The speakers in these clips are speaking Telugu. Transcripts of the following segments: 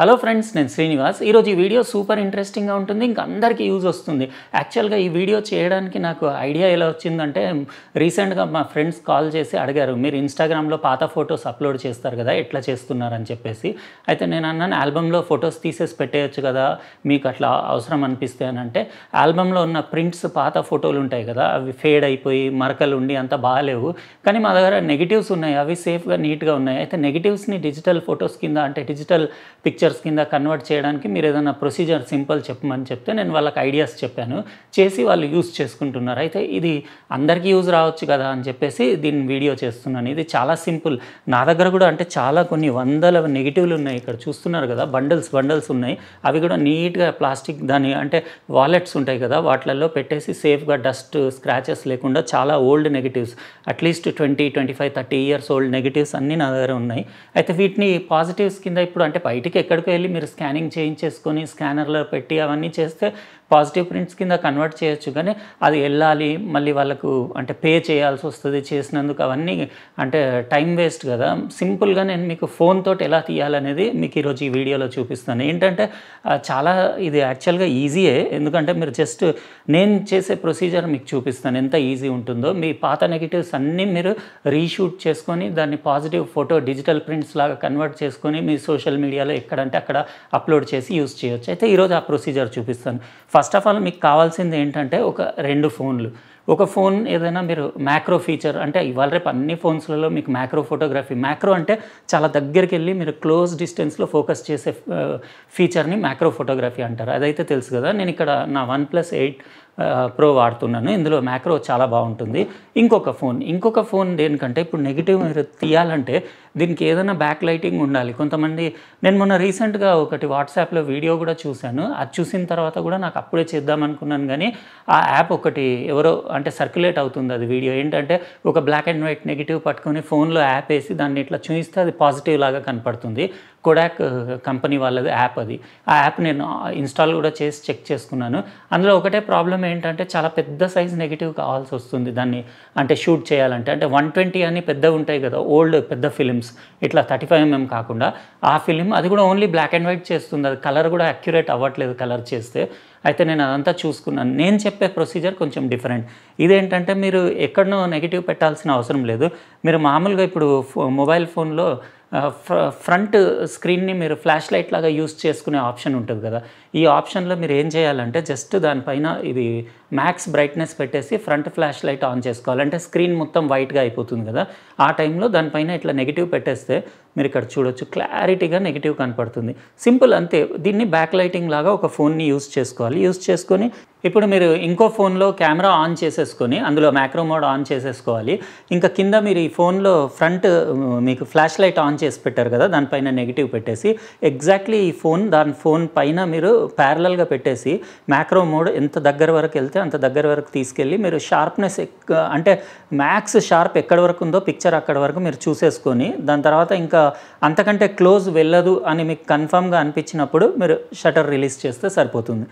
హలో ఫ్రెండ్స్ నేను శ్రీనివాస్ ఈరోజు ఈ వీడియో సూపర్ ఇంట్రెస్టింగ్గా ఉంటుంది ఇంకా అందరికీ యూజ్ వస్తుంది యాక్చువల్గా ఈ వీడియో చేయడానికి నాకు ఐడియా ఎలా వచ్చిందంటే రీసెంట్గా మా ఫ్రెండ్స్ కాల్ చేసి అడిగారు మీరు ఇన్స్టాగ్రామ్లో పాత ఫొటోస్ అప్లోడ్ చేస్తారు కదా ఎట్లా చేస్తున్నారని చెప్పేసి అయితే నేను అన్నాను ఆల్బంలో ఫొటోస్ తీసేసి పెట్టేయచ్చు కదా మీకు అట్లా అవసరం అనిపిస్తే అని అంటే ఆల్బంలో ఉన్న ప్రింట్స్ పాత ఫోటోలు ఉంటాయి కదా అవి ఫేడ్ అయిపోయి మరకలు ఉండి అంత బాగాలేవు కానీ మా దగ్గర నెగిటివ్స్ ఉన్నాయి అవి సేఫ్గా నీట్గా ఉన్నాయి అయితే నెగిటివ్స్ని డిజిటల్ ఫొటోస్ కింద అంటే డిజిటల్ పిక్చర్ ఫీచర్స్ కింద కన్వర్ట్ చేయడానికి మీరు ఏదైనా ప్రొసీజర్ సింపుల్ చెప్పమని చెప్తే నేను వాళ్ళకి ఐడియాస్ చెప్పాను చేసి వాళ్ళు యూస్ చేసుకుంటున్నారు అయితే ఇది అందరికీ యూజ్ రావచ్చు కదా అని చెప్పేసి దీన్ని వీడియో చేస్తున్నాను ఇది చాలా సింపుల్ నా దగ్గర కూడా అంటే చాలా కొన్ని వందల నెగిటివ్లు ఉన్నాయి ఇక్కడ చూస్తున్నారు కదా బండల్స్ బండల్స్ ఉన్నాయి అవి కూడా నీట్గా ప్లాస్టిక్ దాని అంటే వాలెట్స్ ఉంటాయి కదా వాటిలలో పెట్టేసి సేఫ్గా డస్ట్ స్క్రాచెస్ లేకుండా చాలా old negatives at least twenty twenty five thirty years old negatives అన్నీ నా దగ్గర ఉన్నాయి అయితే వీటిని పాజిటివ్స్ కింద ఇప్పుడు అంటే బయటికి ఎక్కడ ఎక్కడికో వెళ్ళి మీరు స్కానింగ్ చేయించేసుకొని స్కానర్లో పెట్టి అవన్నీ చేస్తే పాజిటివ్ ప్రింట్స్ కింద కన్వర్ట్ చేయొచ్చు కానీ అది వెళ్ళాలి మళ్ళీ వాళ్ళకు అంటే పే చేయాల్సి వస్తుంది చేసినందుకు అవన్నీ అంటే టైం వేస్ట్ కదా సింపుల్గా నేను మీకు ఫోన్ తోటి ఎలా తీయాలనేది మీకు ఈరోజు ఈ వీడియోలో చూపిస్తాను ఏంటంటే చాలా ఇది యాక్చువల్గా ఈజీయే ఎందుకంటే మీరు జస్ట్ నేను చేసే ప్రొసీజర్ మీకు చూపిస్తాను ఎంత ఈజీ ఉంటుందో మీ పాత నెగిటివ్స్ అన్నీ మీరు రీషూట్ చేసుకొని దాన్ని పాజిటివ్ ఫోటో డిజిటల్ ప్రింట్స్ లాగా కన్వర్ట్ చేసుకొని మీ సోషల్ మీడియాలో ఎక్కడంటే అక్కడ అప్లోడ్ చేసి యూస్ చేయొచ్చు అయితే ఈరోజు ఆ ప్రొసీజర్ చూపిస్తాను ఫస్ట్ ఆఫ్ ఆల్ మీకు కావాల్సింది ఏంటంటే ఒక రెండు ఫోన్లు ఒక ఫోన్ ఏదైనా మీరు మ్యాక్రో ఫీచర్ అంటే ఇవాళ రేపు అన్ని ఫోన్స్లలో మీకు మ్యాక్రో ఫోటోగ్రఫీ మ్యాక్రో అంటే చాలా దగ్గరికి వెళ్ళి మీరు క్లోజ్ డిస్టెన్స్లో ఫోకస్ చేసే ఫీచర్ని మ్యాక్రో ఫోటోగ్రఫీ అంటారు అదైతే తెలుసు కదా నేను ఇక్కడ నా వన్ ప్లస్ ఎయిట్ ప్రో వాడుతున్నాను ఇందులో మ్యాక్రో చాలా బాగుంటుంది ఇంకొక ఫోన్ ఇంకొక ఫోన్ దేనికంటే ఇప్పుడు నెగిటివ్ మీరు తీయాలంటే దీనికి ఏదైనా బ్యాక్ లైటింగ్ ఉండాలి కొంతమంది నేను మొన్న రీసెంట్గా ఒకటి వాట్సాప్లో వీడియో కూడా చూశాను అది చూసిన తర్వాత కూడా నాకు అప్పుడే చేద్దాం అనుకున్నాను కానీ ఆ యాప్ ఒకటి ఎవరో అంటే సర్క్యులేట్ అవుతుంది అది వీడియో ఏంటంటే ఒక బ్లాక్ అండ్ వైట్ నెగిటివ్ పట్టుకొని ఫోన్లో యాప్ వేసి దాన్ని ఇట్లా చూపిస్తే అది పాజిటివ్ లాగా కనపడుతుంది కొడాక్ కంపెనీ uh, వాళ్ళది యాప్ అది ఆ యాప్ నేను ఇన్స్టాల్ uh, కూడా చేసి చెక్ చేసుకున్నాను అందులో ఒకటే ప్రాబ్లం ఏంటంటే చాలా పెద్ద సైజ్ నెగిటివ్ కావాల్సి వస్తుంది దాన్ని అంటే షూట్ చేయాలంటే అంటే వన్ ట్వంటీ అని పెద్ద ఉంటాయి కదా ఓల్డ్ పెద్ద ఫిలిమ్స్ ఇట్లా థర్టీ ఫైవ్ ఎంఎం కాకుండా ఆ ఫిలిం అది కూడా ఓన్లీ బ్లాక్ అండ్ వైట్ చేస్తుంది అది కలర్ కూడా అక్యురేట్ అవ్వట్లేదు కలర్ చేస్తే అయితే నేను అదంతా చూసుకున్నాను నేను చెప్పే ప్రొసీజర్ కొంచెం డిఫరెంట్ ఇదేంటంటే మీరు ఎక్కడనో నెగిటివ్ పెట్టాల్సిన అవసరం లేదు మీరు మామూలుగా ఇప్పుడు మొబైల్ ఫోన్లో ఫ్రంట్ స్క్రీన్ని మీరు ఫ్లాష్ లైట్ లాగా యూస్ చేసుకునే ఆప్షన్ ఉంటుంది కదా ఈ ఆప్షన్లో మీరు ఏం చేయాలంటే జస్ట్ దానిపైన ఇది మ్యాక్స్ బ్రైట్నెస్ పెట్టేసి ఫ్రంట్ ఫ్లాష్ లైట్ ఆన్ చేసుకోవాలి అంటే స్క్రీన్ మొత్తం వైట్గా అయిపోతుంది కదా ఆ టైంలో దానిపైన ఇట్లా నెగిటివ్ పెట్టేస్తే మీరు ఇక్కడ చూడొచ్చు క్లారిటీగా నెగిటివ్ కనపడుతుంది సింపుల్ అంతే దీన్ని బ్యాక్ లైటింగ్ లాగా ఒక ఫోన్ని యూస్ చేసుకోవాలి యూస్ చేసుకొని ఇప్పుడు మీరు ఇంకో ఫోన్లో కెమెరా ఆన్ చేసేసుకొని అందులో మ్యాక్రో మోడ్ ఆన్ చేసేసుకోవాలి ఇంకా కింద మీరు ఈ ఫోన్లో ఫ్రంట్ మీకు ఫ్లాష్ లైట్ ఆన్ చేసి పెట్టారు కదా దానిపైన నెగిటివ్ పెట్టేసి ఎగ్జాక్ట్లీ ఈ ఫోన్ దాని ఫోన్ పైన మీరు ప్యారలల్గా పెట్టేసి మ్యాక్రో మోడ్ ఎంత దగ్గర వరకు వెళ్తే అంత దగ్గర వరకు తీసుకెళ్ళి మీరు షార్ప్నెస్ అంటే మ్యాక్స్ షార్ప్ ఎక్కడి వరకు ఉందో పిక్చర్ అక్కడ వరకు మీరు చూసేసుకొని దాని తర్వాత ఇంకా అంతకంటే క్లోజ్ వెళ్ళదు అని మీకు కన్ఫామ్గా అనిపించినప్పుడు మీరు షటర్ రిలీజ్ చేస్తే సరిపోతుంది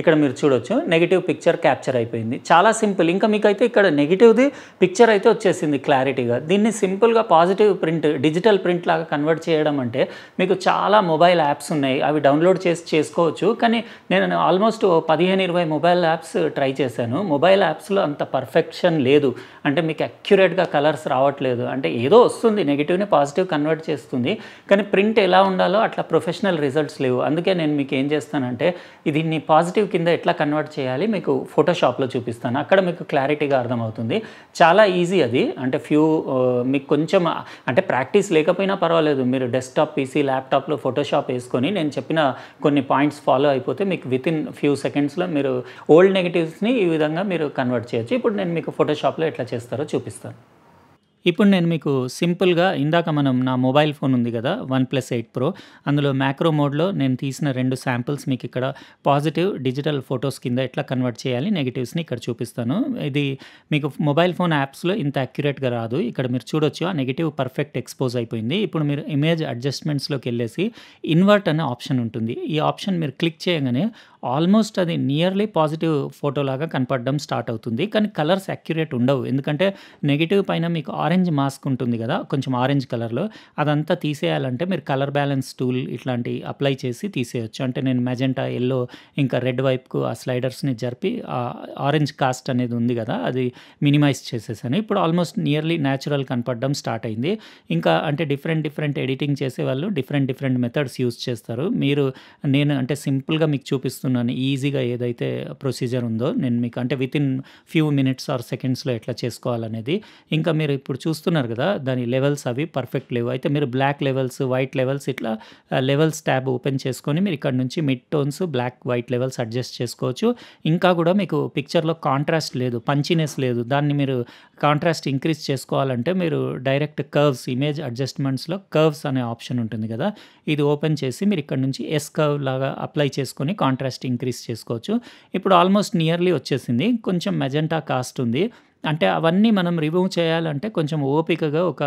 ఇక్కడ మీరు చూడొచ్చు నెగిటివ్ పిక్చర్ క్యాప్చర్ అయిపోయింది చాలా సింపుల్ ఇంకా మీకైతే ఇక్కడ నెగిటివ్ది పిక్చర్ అయితే వచ్చేసింది క్లారిటీగా దీన్ని సింపుల్గా పాజిటివ్ ప్రింట్ డిజిటల్ ప్రింట్ లాగా కన్వర్ట్ చేయడం అంటే మీకు చాలా మొబైల్ యాప్స్ ఉన్నాయి అవి డౌన్లోడ్ చేసి చేసుకోవచ్చు కానీ నేను ఆల్మోస్ట్ పదిహేను ఇరవై మొబైల్ యాప్స్ ట్రై చేశాను మొబైల్ యాప్స్లో అంత పర్ఫెక్షన్ లేదు అంటే మీకు అక్యురేట్గా కలర్స్ రావట్లేదు అంటే ఏదో వస్తుంది నెగిటివ్ని పాజిటివ్ కన్వర్ట్ చేస్తుంది కానీ ప్రింట్ ఎలా ఉండాలో అట్లా ప్రొఫెషనల్ రిజల్ట్స్ లేవు అందుకే నేను మీకు ఏం చేస్తానంటే దీన్ని పాజిటివ్ పర్స్పెక్టివ్ కింద ఎట్లా కన్వర్ట్ చేయాలి మీకు ఫోటోషాప్లో చూపిస్తాను అక్కడ మీకు క్లారిటీగా అర్థమవుతుంది చాలా ఈజీ అది అంటే ఫ్యూ uh, మీకు కొంచెం అంటే ప్రాక్టీస్ లేకపోయినా పర్వాలేదు మీరు డెస్క్టాప్ పీసీ ల్యాప్టాప్లో ఫోటోషాప్ వేసుకొని నేను చెప్పిన కొన్ని పాయింట్స్ ఫాలో అయిపోతే మీకు విత్ ఇన్ ఫ్యూ సెకండ్స్లో మీరు ఓల్డ్ నెగిటివ్స్ని ఈ విధంగా మీరు కన్వర్ట్ చేయొచ్చు ఇప్పుడు నేను మీకు ఫోటోషాప్లో ఎట్లా చేస్తారో చూపిస్తాను ఇప్పుడు నేను మీకు సింపుల్గా ఇందాక మనం నా మొబైల్ ఫోన్ ఉంది కదా వన్ ప్లస్ ఎయిట్ ప్రో అందులో మ్యాక్రో మోడ్లో నేను తీసిన రెండు శాంపిల్స్ మీకు ఇక్కడ పాజిటివ్ డిజిటల్ ఫొటోస్ కింద ఎట్లా కన్వర్ట్ చేయాలి నెగిటివ్స్ని ఇక్కడ చూపిస్తాను ఇది మీకు మొబైల్ ఫోన్ యాప్స్లో ఇంత అక్యురేట్గా రాదు ఇక్కడ మీరు చూడొచ్చు ఆ నెగిటివ్ పర్ఫెక్ట్ ఎక్స్పోజ్ అయిపోయింది ఇప్పుడు మీరు ఇమేజ్ అడ్జస్ట్మెంట్స్లోకి వెళ్ళేసి ఇన్వర్ట్ అనే ఆప్షన్ ఉంటుంది ఈ ఆప్షన్ మీరు క్లిక్ చేయగానే ఆల్మోస్ట్ అది నియర్లీ పాజిటివ్ ఫోటోలాగా కనపడడం స్టార్ట్ అవుతుంది కానీ కలర్స్ అక్యురేట్ ఉండవు ఎందుకంటే నెగిటివ్ పైన మీకు ఆరెంజ్ మాస్క్ ఉంటుంది కదా కొంచెం ఆరెంజ్ కలర్లో అదంతా తీసేయాలంటే మీరు కలర్ బ్యాలెన్స్ టూల్ ఇట్లాంటి అప్లై చేసి తీసేయచ్చు అంటే నేను మెజెంటా ఎల్లో ఇంకా రెడ్ వైపుకు ఆ స్లైడర్స్ని జరిపి ఆరెంజ్ కాస్ట్ అనేది ఉంది కదా అది మినిమైజ్ చేసేసాను ఇప్పుడు ఆల్మోస్ట్ నియర్లీ న్యాచురల్ కనపడడం స్టార్ట్ అయింది ఇంకా అంటే డిఫరెంట్ డిఫరెంట్ ఎడిటింగ్ చేసే వాళ్ళు డిఫరెంట్ డిఫరెంట్ మెథడ్స్ యూస్ చేస్తారు మీరు నేను అంటే సింపుల్గా మీకు చూపిస్తున్నాను చెప్తున్నాను ఈజీగా ఏదైతే ప్రొసీజర్ ఉందో నేను మీకు అంటే within few minutes or సెకండ్స్లో ఎట్లా చేసుకోవాలనేది ఇంకా మీరు ఇప్పుడు చూస్తున్నారు కదా దాని లెవెల్స్ అవి పర్ఫెక్ట్ లేవు అయితే మీరు బ్లాక్ లెవెల్స్ వైట్ లెవెల్స్ ఇట్లా లెవెల్స్ ట్యాబ్ ఓపెన్ చేసుకొని మీరు ఇక్కడ నుంచి mid tones black white levels adjust చేసుకోవచ్చు ఇంకా కూడా మీకు పిక్చర్లో కాంట్రాస్ట్ లేదు పంచినెస్ లేదు దాన్ని మీరు కాంట్రాస్ట్ ఇంక్రీజ్ చేసుకోవాలంటే మీరు డైరెక్ట్ కర్వ్స్ ఇమేజ్ అడ్జస్ట్మెంట్స్లో కర్వ్స్ అనే ఆప్షన్ ఉంటుంది కదా ఇది ఓపెన్ చేసి మీరు ఇక్కడ నుంచి ఎస్ కర్వ్ లాగా అప్లై చేసుకొని కాంట్రాస్ట్ ఇంక్రీస్ చేసుకోవచ్చు ఇప్పుడు ఆల్మోస్ట్ నియర్లీ వచ్చేసింది కొంచెం మెజెంటా కాస్ట్ ఉంది అంటే అవన్నీ మనం రిమూవ్ చేయాలంటే కొంచెం ఓపికగా ఒక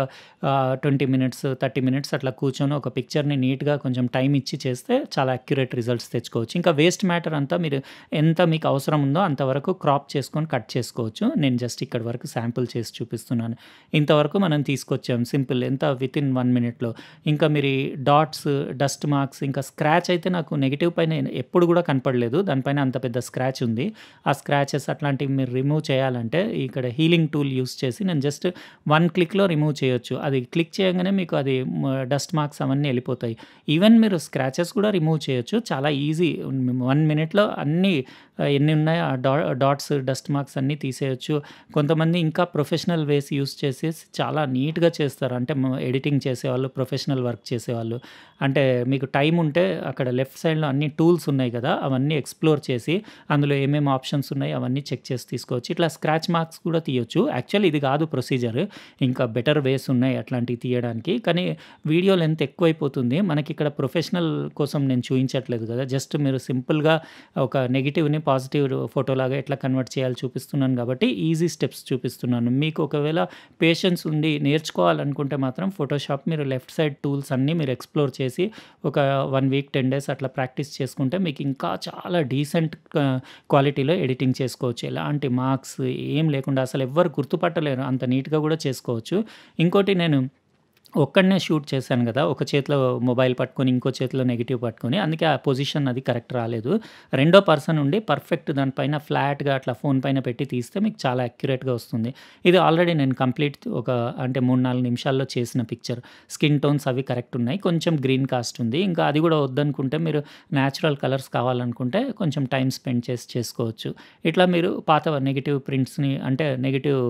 ట్వంటీ మినిట్స్ థర్టీ మినిట్స్ అట్లా కూర్చొని ఒక పిక్చర్ని నీట్గా కొంచెం టైం ఇచ్చి చేస్తే చాలా అక్యురేట్ రిజల్ట్స్ తెచ్చుకోవచ్చు ఇంకా వేస్ట్ మ్యాటర్ అంతా మీరు ఎంత మీకు అవసరం ఉందో అంతవరకు క్రాప్ చేసుకొని కట్ చేసుకోవచ్చు నేను జస్ట్ ఇక్కడ వరకు శాంపుల్ చేసి చూపిస్తున్నాను ఇంతవరకు మనం తీసుకొచ్చాం సింపుల్ ఎంత విత్ ఇన్ వన్ మినిట్లో ఇంకా మీరు డాట్స్ డస్ట్ మార్క్స్ ఇంకా స్క్రాచ్ అయితే నాకు నెగిటివ్ పైన ఎప్పుడు కూడా కనపడలేదు దానిపైన అంత పెద్ద స్క్రాచ్ ఉంది ఆ స్క్రాచెస్ అట్లాంటివి మీరు రిమూవ్ చేయాలంటే ఇక్కడ హీలింగ్ టూల్ యూస్ చేసి నేను జస్ట్ వన్ క్లిక్లో రిమూవ్ చేయొచ్చు అది క్లిక్ చేయగానే మీకు అది డస్ట్ మార్క్స్ అవన్నీ వెళ్ళిపోతాయి ఈవెన్ మీరు స్క్రాచెస్ కూడా రిమూవ్ చేయొచ్చు చాలా ఈజీ వన్ మినిట్లో అన్నీ ఎన్ని ఉన్నాయో ఆ డా డాట్స్ డస్ట్ మార్క్స్ అన్నీ తీసేయచ్చు కొంతమంది ఇంకా ప్రొఫెషనల్ వేస్ యూస్ చేసి చాలా నీట్గా చేస్తారు అంటే ఎడిటింగ్ చేసేవాళ్ళు ప్రొఫెషనల్ వర్క్ చేసేవాళ్ళు అంటే మీకు టైం ఉంటే అక్కడ లెఫ్ట్ సైడ్లో అన్ని టూల్స్ ఉన్నాయి కదా అవన్నీ ఎక్స్ప్లోర్ చేసి అందులో ఏమేమి ఆప్షన్స్ ఉన్నాయి అవన్నీ చెక్ చేసి తీసుకోవచ్చు ఇట్లా స్క్రాచ్ మార్క్స్ కూడా తీయొచ్చు యాక్చువల్లీ ఇది కాదు ప్రొసీజర్ ఇంకా బెటర్ వేస్ ఉన్నాయి అట్లాంటివి తీయడానికి కానీ వీడియో లెంత్ ఎక్కువైపోతుంది మనకి ఇక్కడ ప్రొఫెషనల్ కోసం నేను చూపించట్లేదు కదా జస్ట్ మీరు సింపుల్గా ఒక నెగిటివ్ని పాజిటివ్ ఫోటోలాగా ఎట్లా కన్వర్ట్ చేయాలి చూపిస్తున్నాను కాబట్టి ఈజీ స్టెప్స్ చూపిస్తున్నాను మీకు ఒకవేళ పేషెన్స్ ఉండి నేర్చుకోవాలనుకుంటే మాత్రం ఫోటోషాప్ మీరు లెఫ్ట్ సైడ్ టూల్స్ అన్నీ మీరు ఎక్స్ప్లోర్ చేసి ఒక వన్ వీక్ టెన్ డేస్ అట్లా ప్రాక్టీస్ చేసుకుంటే మీకు ఇంకా చాలా డీసెంట్ క్వాలిటీలో ఎడిటింగ్ చేసుకోవచ్చు ఎలాంటి మార్క్స్ ఏం లేకుండా అసలు ఎవ్వరు గుర్తుపట్టలేరు అంత నీట్గా కూడా చేసుకోవచ్చు ఇంకోటి నేను ఒక్కడనే షూట్ చేశాను కదా ఒక చేతిలో మొబైల్ పట్టుకొని ఇంకో చేతిలో నెగిటివ్ పట్టుకొని అందుకే ఆ పొజిషన్ అది కరెక్ట్ రాలేదు రెండో పర్సన్ ఉండి పర్ఫెక్ట్ దానిపైన ఫ్లాట్గా అట్లా ఫోన్ పైన పెట్టి తీస్తే మీకు చాలా అక్యురేట్గా వస్తుంది ఇది ఆల్రెడీ నేను కంప్లీట్ ఒక అంటే మూడు నాలుగు నిమిషాల్లో చేసిన పిక్చర్ స్కిన్ టోన్స్ అవి కరెక్ట్ ఉన్నాయి కొంచెం గ్రీన్ కాస్ట్ ఉంది ఇంకా అది కూడా వద్దనుకుంటే మీరు న్యాచురల్ కలర్స్ కావాలనుకుంటే కొంచెం టైం స్పెండ్ చేసి చేసుకోవచ్చు ఇట్లా మీరు పాత నెగిటివ్ ప్రింట్స్ని అంటే నెగిటివ్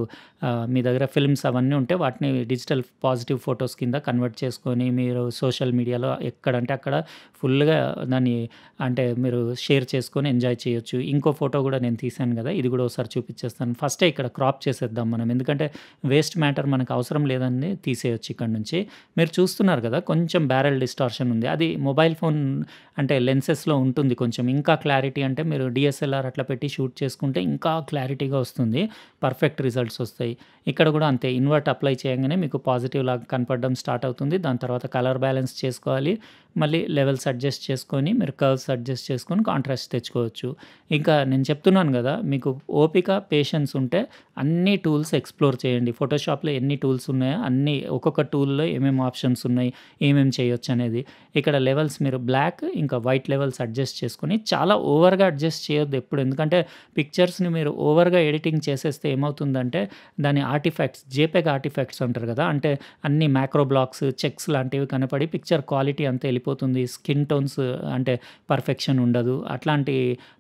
మీ దగ్గర ఫిల్మ్స్ అవన్నీ ఉంటే వాటిని డిజిటల్ పాజిటివ్ ఫోటోస్ ఫొటోస్ కింద కన్వర్ట్ చేసుకొని మీరు సోషల్ మీడియాలో ఎక్కడంటే అక్కడ ఫుల్గా దాన్ని అంటే మీరు షేర్ చేసుకొని ఎంజాయ్ చేయొచ్చు ఇంకో ఫోటో కూడా నేను తీశాను కదా ఇది కూడా ఒకసారి చూపించేస్తాను ఫస్టే ఇక్కడ క్రాప్ చేసేద్దాం మనం ఎందుకంటే వేస్ట్ మ్యాటర్ మనకు అవసరం లేదని తీసేయచ్చు ఇక్కడ నుంచి మీరు చూస్తున్నారు కదా కొంచెం బ్యారల్ డిస్టార్షన్ ఉంది అది మొబైల్ ఫోన్ అంటే లెన్సెస్లో ఉంటుంది కొంచెం ఇంకా క్లారిటీ అంటే మీరు డిఎస్ఎల్ఆర్ అట్లా పెట్టి షూట్ చేసుకుంటే ఇంకా క్లారిటీగా వస్తుంది పర్ఫెక్ట్ రిజల్ట్స్ వస్తాయి ఇక్కడ కూడా అంతే ఇన్వర్ట్ అప్లై చేయగానే మీకు పాజిటివ్ లాగా కనపడడం స్టార్ట్ అవుతుంది దాని తర్వాత కలర్ బ్యాలెన్స్ చేసుకోవాలి మళ్ళీ లెవెల్స్ అడ్జస్ట్ చేసుకొని మీరు కర్వ్స్ అడ్జస్ట్ చేసుకొని కాంట్రాస్ట్ తెచ్చుకోవచ్చు ఇంకా నేను చెప్తున్నాను కదా మీకు ఓపిక పేషెన్స్ ఉంటే అన్ని టూల్స్ ఎక్స్ప్లోర్ చేయండి ఫోటోషాప్లో ఎన్ని టూల్స్ ఉన్నాయో అన్ని ఒక్కొక్క టూల్లో ఏమేమి ఆప్షన్స్ ఉన్నాయి ఏమేమి చేయొచ్చు అనేది ఇక్కడ లెవెల్స్ మీరు బ్లాక్ ఇంకా వైట్ లెవెల్స్ అడ్జస్ట్ చేసుకొని చాలా ఓవర్గా అడ్జస్ట్ చేయొద్దు ఎప్పుడు ఎందుకంటే పిక్చర్స్ని మీరు ఓవర్గా ఎడిటింగ్ చేసేస్తే ఏమవుతుందంటే దాని ఆర్టిఫాక్ట్స్ జేపెగ్ ఆర్టిఫాక్ట్స్ అంటారు కదా అంటే అన్ని మ్యాక్రో బ్లాక్స్ చెక్స్ లాంటివి కనపడి పిక్చర్ క్వాలిటీ అంతా అయిపోతుంది స్కిన్ టోన్స్ అంటే పర్ఫెక్షన్ ఉండదు అట్లాంటి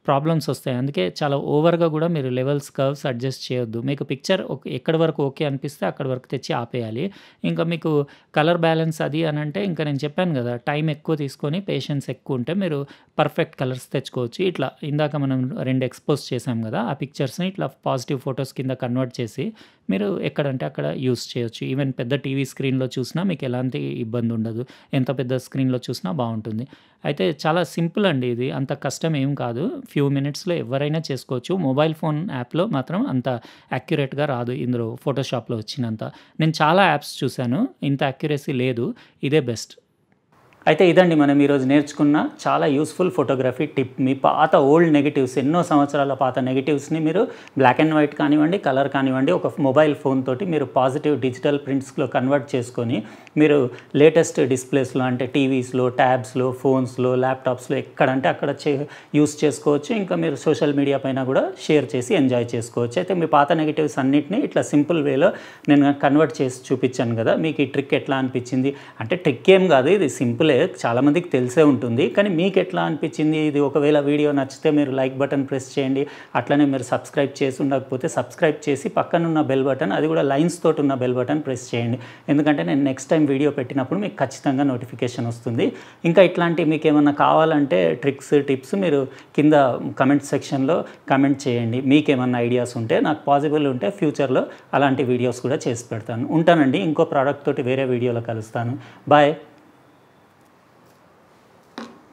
ప్రాబ్లమ్స్ వస్తాయి అందుకే చాలా ఓవర్గా కూడా మీరు లెవెల్స్ కర్వ్స్ అడ్జస్ట్ చేయొద్దు మీకు పిక్చర్ ఎక్కడ వరకు ఓకే అనిపిస్తే అక్కడ వరకు తెచ్చి ఆపేయాలి ఇంకా మీకు కలర్ బ్యాలెన్స్ అది అని అంటే ఇంకా నేను చెప్పాను కదా టైం ఎక్కువ తీసుకొని పేషెన్స్ ఎక్కువ ఉంటే మీరు పర్ఫెక్ట్ కలర్స్ తెచ్చుకోవచ్చు ఇట్లా ఇందాక మనం రెండు ఎక్స్పోజ్ చేసాం కదా ఆ పిక్చర్స్ని ఇట్లా పాజిటివ్ ఫొటోస్ కింద కన్వర్ట్ చేసి మీరు ఎక్కడంటే అక్కడ యూస్ చేయొచ్చు ఈవెన్ పెద్ద టీవీ స్క్రీన్లో చూసినా మీకు ఎలాంటి ఇబ్బంది ఉండదు ఎంత పెద్ద స్క్రీన్లో చూసినా బాగుంటుంది అయితే చాలా సింపుల్ అండి ఇది అంత కష్టం ఏం కాదు ఫ్యూ మినిట్స్లో ఎవరైనా చేసుకోవచ్చు మొబైల్ ఫోన్ యాప్లో మాత్రం అంత యాక్యురేట్గా రాదు ఇందులో ఫోటోషాప్లో వచ్చినంత నేను చాలా యాప్స్ చూశాను ఇంత అక్యురసీ లేదు ఇదే బెస్ట్ అయితే ఇదండి మనం ఈరోజు నేర్చుకున్న చాలా యూస్ఫుల్ ఫోటోగ్రఫీ టిప్ మీ పాత ఓల్డ్ నెగిటివ్స్ ఎన్నో సంవత్సరాల పాత నెగిటివ్స్ని మీరు బ్లాక్ అండ్ వైట్ కానివ్వండి కలర్ కానివ్వండి ఒక మొబైల్ ఫోన్ తోటి మీరు పాజిటివ్ డిజిటల్ ప్రింట్స్లో కన్వర్ట్ చేసుకొని మీరు లేటెస్ట్ డిస్ప్లేస్లో అంటే టీవీస్లో ట్యాబ్స్లో ఫోన్స్లో ల్యాప్టాప్స్లో ఎక్కడంటే అక్కడ చే యూస్ చేసుకోవచ్చు ఇంకా మీరు సోషల్ మీడియా పైన కూడా షేర్ చేసి ఎంజాయ్ చేసుకోవచ్చు అయితే మీ పాత నెగిటివ్స్ అన్నింటినీ ఇట్లా సింపుల్ వేలో నేను కన్వర్ట్ చేసి చూపించాను కదా మీకు ఈ ట్రిక్ ఎట్లా అనిపించింది అంటే ట్రిక్ ఏం కాదు ఇది సింపుల్ వీడియోలే చాలామందికి తెలిసే ఉంటుంది కానీ మీకు ఎట్లా అనిపించింది ఇది ఒకవేళ వీడియో నచ్చితే మీరు లైక్ బటన్ ప్రెస్ చేయండి అట్లనే మీరు సబ్స్క్రైబ్ చేసి ఉండకపోతే సబ్స్క్రైబ్ చేసి పక్కనున్న బెల్ బటన్ అది కూడా లైన్స్ తోటి ఉన్న బెల్ బటన్ ప్రెస్ చేయండి ఎందుకంటే నేను నెక్స్ట్ టైం వీడియో పెట్టినప్పుడు మీకు ఖచ్చితంగా నోటిఫికేషన్ వస్తుంది ఇంకా ఇట్లాంటి మీకు ఏమైనా కావాలంటే ట్రిక్స్ టిప్స్ మీరు కింద కమెంట్ సెక్షన్లో కమెంట్ చేయండి మీకు ఏమన్నా ఐడియాస్ ఉంటే నాకు పాసిబుల్ ఉంటే ఫ్యూచర్లో అలాంటి వీడియోస్ కూడా చేసి పెడతాను ఉంటానండి ఇంకో ప్రోడక్ట్ తోటి వేరే వీడియోలో కలుస్తాను బాయ్